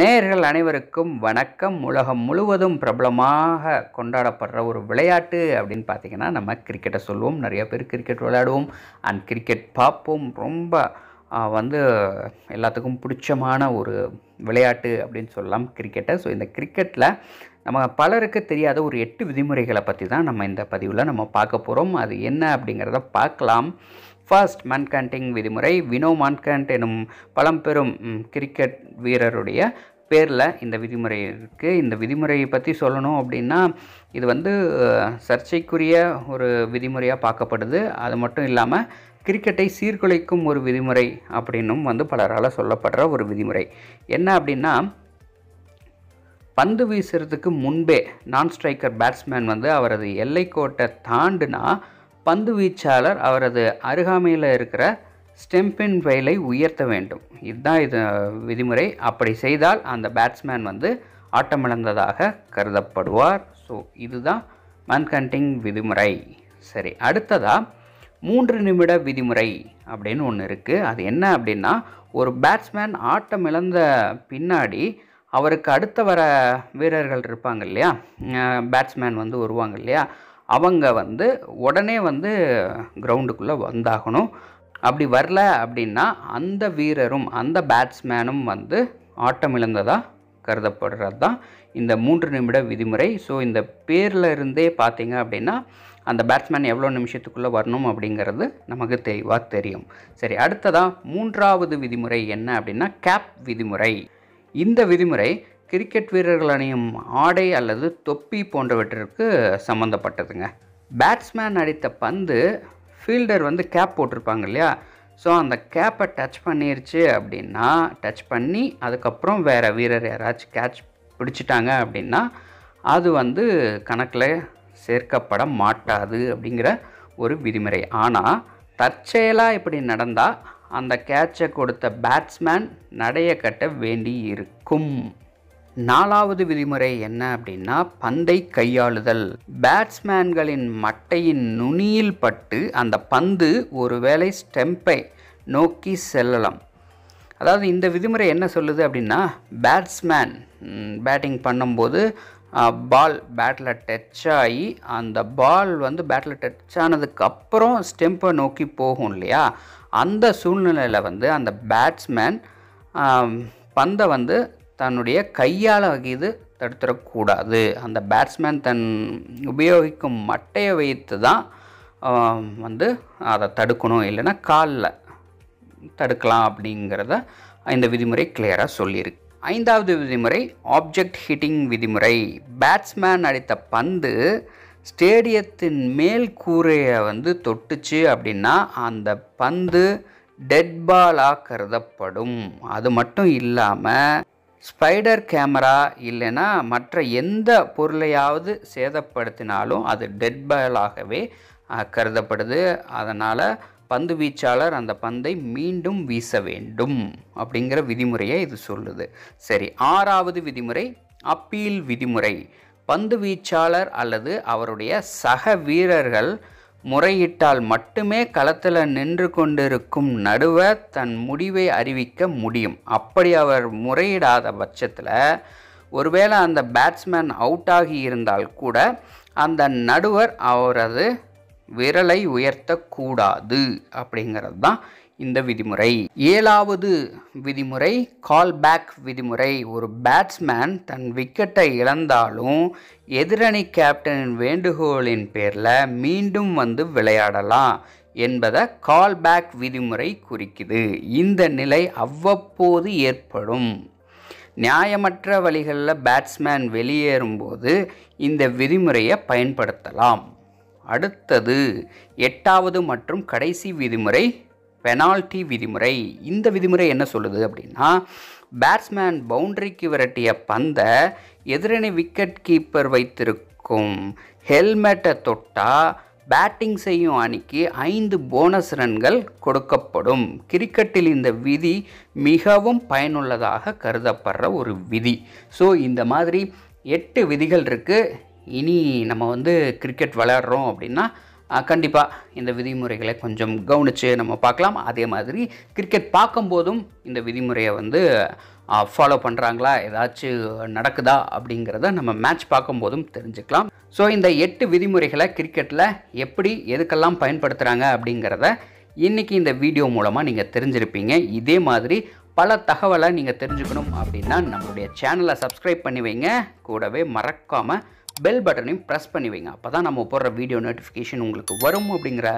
நேர்கள் அனைவருக்கும் வணக்கம் உலகம் முழுவதும் பிரபலமாக கொண்டாடப்படுற ஒரு விளையாட்டு அப்படின்னு பார்த்திங்கன்னா நம்ம கிரிக்கெட்டை சொல்லுவோம் நிறைய பேர் கிரிக்கெட் விளையாடுவோம் அண்ட் கிரிக்கெட் பார்ப்போம் ரொம்ப வந்து எல்லாத்துக்கும் பிடிச்சமான ஒரு விளையாட்டு அப்படின்னு சொல்லலாம் கிரிக்கெட்டை ஸோ இந்த கிரிக்கெட்டில் நம்ம பலருக்கு தெரியாத ஒரு எட்டு விதிமுறைகளை பற்றி தான் நம்ம இந்த பதிவில் நம்ம பார்க்க போகிறோம் அது என்ன அப்படிங்கிறத பார்க்கலாம் ஃபர்ஸ்ட் மன்காண்டிங் விதிமுறை வினோ மான்காண்ட் எனும் பழம்பெரும் கிரிக்கெட் வீரருடைய பேரில் இந்த விதிமுறை இருக்குது இந்த விதிமுறையை பற்றி சொல்லணும் அப்படின்னா இது வந்து சர்ச்சைக்குரிய ஒரு விதிமுறையாக பார்க்கப்படுது அது மட்டும் இல்லாமல் கிரிக்கெட்டை சீர்குலைக்கும் ஒரு விதிமுறை அப்படின்னும் வந்து பலரால் சொல்லப்படுற ஒரு விதிமுறை என்ன அப்படின்னா பந்து வீசுறதுக்கு முன்பே நான் ஸ்ட்ரைக்கர் பேட்ஸ்மேன் வந்து அவரது எல்லைக்கோட்டை தாண்டுனா பந்து வீச்சாளர் அவரது அருகாமையில் இருக்கிற ஸ்டெம்பின் வெயிலை உயர்த்த வேண்டும் இதுதான் இது விதிமுறை அப்படி செய்தால் அந்த பேட்ஸ்மேன் வந்து ஆட்டமிழந்ததாக கருதப்படுவார் ஸோ இதுதான் மன்கண்டிங் விதிமுறை சரி அடுத்ததாக மூன்று நிமிட விதிமுறை அப்படின்னு ஒன்று இருக்குது அது என்ன அப்படின்னா ஒரு பேட்ஸ்மேன் ஆட்டம் இழந்த பின்னாடி அவருக்கு அடுத்த வர வீரர்கள் இருப்பாங்க இல்லையா பேட்ஸ்மேன் வந்து வருவாங்க இல்லையா அவங்க வந்து உடனே வந்து கிரவுண்டுக்குள்ளே வந்தாகணும் அப்படி வரல அப்படின்னா அந்த வீரரும் அந்த பேட்ஸ்மேனும் வந்து ஆட்டமிழந்ததாக கருதப்படுறது தான் இந்த மூன்று நிமிட விதிமுறை ஸோ இந்த பேரில் இருந்தே பார்த்தீங்க அப்படின்னா அந்த பேட்ஸ்மேன் எவ்வளோ நிமிஷத்துக்குள்ளே வரணும் அப்படிங்கிறது நமக்கு தெளிவாக தெரியும் சரி அடுத்ததாக மூன்றாவது விதிமுறை என்ன அப்படின்னா கேப் விதிமுறை இந்த விதிமுறை கிரிக்கெட் வீரர்கள் அணியும் ஆடை அல்லது தொப்பி போன்றவற்றிற்கு சம்மந்தப்பட்டதுங்க பேட்ஸ்மேன் அடித்த பந்து ஃபீல்டர் வந்து கேப் போட்டிருப்பாங்க இல்லையா ஸோ அந்த கேப்பை டச் பண்ணிருச்சு அப்படின்னா டச் பண்ணி அதுக்கப்புறம் வேறு வீரர் யாராச்சும் கேட்ச் பிடிச்சிட்டாங்க அப்படின்னா அது வந்து கணக்கில் சேர்க்கப்பட மாட்டாது அப்படிங்கிற ஒரு விதிமுறை ஆனால் தற்செயலாக இப்படி நடந்தால் அந்த கேட்சை கொடுத்த பேட்ஸ்மேன் நடைய கட்ட வேண்டி இருக்கும் நாலாவது விதிமுறை என்ன அப்படின்னா பந்தை கையாளுதல் பேட்ஸ்மேன்களின் மட்டையின் நுனியில் பட்டு அந்த பந்து ஒருவேளை ஸ்டெம்பை நோக்கி செல்லலாம் அதாவது இந்த விதிமுறை என்ன சொல்லுது அப்படின்னா பேட்ஸ்மேன் பேட்டிங் பண்ணும்போது பால் பேட்டில் டச் ஆகி அந்த பால் வந்து பேட்டில் டச் ஆனதுக்கப்புறம் ஸ்டெம்பை நோக்கி போகும் இல்லையா அந்த சூழ்நிலையில் வந்து அந்த பேட்ஸ்மேன் பந்தை வந்து தன்னுடைய கையால் வகிது தடுத்துடக்கூடாது அந்த பேட்ஸ்மேன் தன் உபயோகிக்கும் மட்டையை வைத்து தான் வந்து அதை தடுக்கணும் இல்லைன்னா காலில் தடுக்கலாம் அப்படிங்கிறத இந்த விதிமுறை கிளியராக சொல்லியிருக்கு ஐந்தாவது விதிமுறை ஆப்ஜெக்ட் ஹிட்டிங் விதிமுறை பேட்ஸ்மேன் அடித்த பந்து ஸ்டேடியத்தின் மேல் கூரையை வந்து தொட்டுச்சு அப்படின்னா அந்த பந்து டெட் பாலாக கருதப்படும் அது மட்டும் இல்லாமல் ஸ்பைடர் கேமரா இல்லைன்னா மற்ற எந்த பொருளையாவது சேதப்படுத்தினாலும் அது டெட் பாலாகவே கருதப்படுது அதனால் பந்து வீச்சாளர் அந்த பந்தை மீண்டும் வீச வேண்டும் அப்படிங்கிற விதிமுறையை இது சொல்லுது சரி ஆறாவது விதிமுறை அப்பீல் விதிமுறை பந்து வீச்சாளர் அல்லது அவருடைய சக வீரர்கள் முறையிட்டால் மட்டுமே களத்தில் நின்று கொண்டிருக்கும் நடுவர் தன் முடிவை அறிவிக்க முடியும் அப்படி அவர் முறையிடாத பட்சத்தில் ஒருவேளை அந்த பேட்ஸ்மேன் அவுட் ஆகி இருந்தால் கூட அந்த நடுவர் அவரது விரலை உயர்த்தக்கூடாது அப்படிங்கிறது தான் இந்த விதிமுறை ஏழாவது விதிமுறை கால் பேக் விதிமுறை ஒரு பேட்ஸ்மேன் தன் விக்கெட்டை இழந்தாலும் எதிரணி கேப்டனின் வேண்டுகோளின் பேரில் மீண்டும் வந்து விளையாடலாம் என்பதை கால் பேக் விதிமுறை குறிக்குது இந்த நிலை அவ்வப்போது ஏற்படும் நியாயமற்ற வழிகளில் பேட்ஸ்மேன் வெளியேறும்போது இந்த விதிமுறையை பயன்படுத்தலாம் அடுத்தது எட்டாவது மற்றும் கடைசி விதிமுறை பெனால்டி விதிமுறை இந்த விதிமுறை என்ன சொல்லுது அப்படின்னா பேட்ஸ்மேன் பவுண்டரிக்கு விரட்டிய பந்தை எதிரணி விக்கெட் கீப்பர் வைத்திருக்கும் ஹெல்மெட்டை தொட்டால் பேட்டிங் செய்யும் அணிக்கு ஐந்து போனஸ் ரன்கள் கொடுக்கப்படும் கிரிக்கெட்டில் இந்த விதி மிகவும் பயனுள்ளதாக கருதப்படுற ஒரு விதி ஸோ இந்த மாதிரி எட்டு விதிகள் இருக்குது இனி நம்ம வந்து கிரிக்கெட் விளையாடுறோம் அப்படின்னா கண்டிப்பாக இந்த விதிமுறைகளை கொஞ்சம் கவனித்து நம்ம பார்க்கலாம் அதே மாதிரி கிரிக்கெட் பார்க்கும்போதும் இந்த விதிமுறையை வந்து ஃபாலோ பண்ணுறாங்களா ஏதாச்சும் நடக்குதா அப்படிங்கிறத நம்ம மேட்ச் பார்க்கும்போதும் தெரிஞ்சுக்கலாம் ஸோ இந்த எட்டு விதிமுறைகளை கிரிக்கெட்டில் எப்படி எதுக்கெல்லாம் பயன்படுத்துகிறாங்க அப்படிங்கிறத இன்றைக்கி இந்த வீடியோ மூலமாக நீங்கள் தெரிஞ்சிருப்பீங்க இதே மாதிரி பல தகவலை நீங்கள் தெரிஞ்சுக்கணும் அப்படின்னா நம்மளுடைய சேனலை சப்ஸ்கிரைப் பண்ணி வைங்க கூடவே மறக்காமல் பெல் பட்டனையும் ப்ரெஸ் பண்ணி வைங்க அப்போ தான் நம்ம போடுற வீடியோ நோட்டிஃபிகேஷன் உங்களுக்கு வரும் அப்படிங்கிற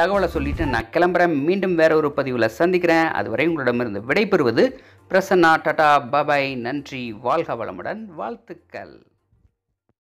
தகவலை சொல்லிவிட்டு நான் கிளம்புறேன் மீண்டும் வேற ஒரு பதிவில் சந்திக்கிறேன் அதுவரை உங்களிடமிருந்து விடைபெறுவது பிரசன்னா டாடா பபாய் நன்றி வாழ்க வளமுடன் வாழ்த்துக்கள்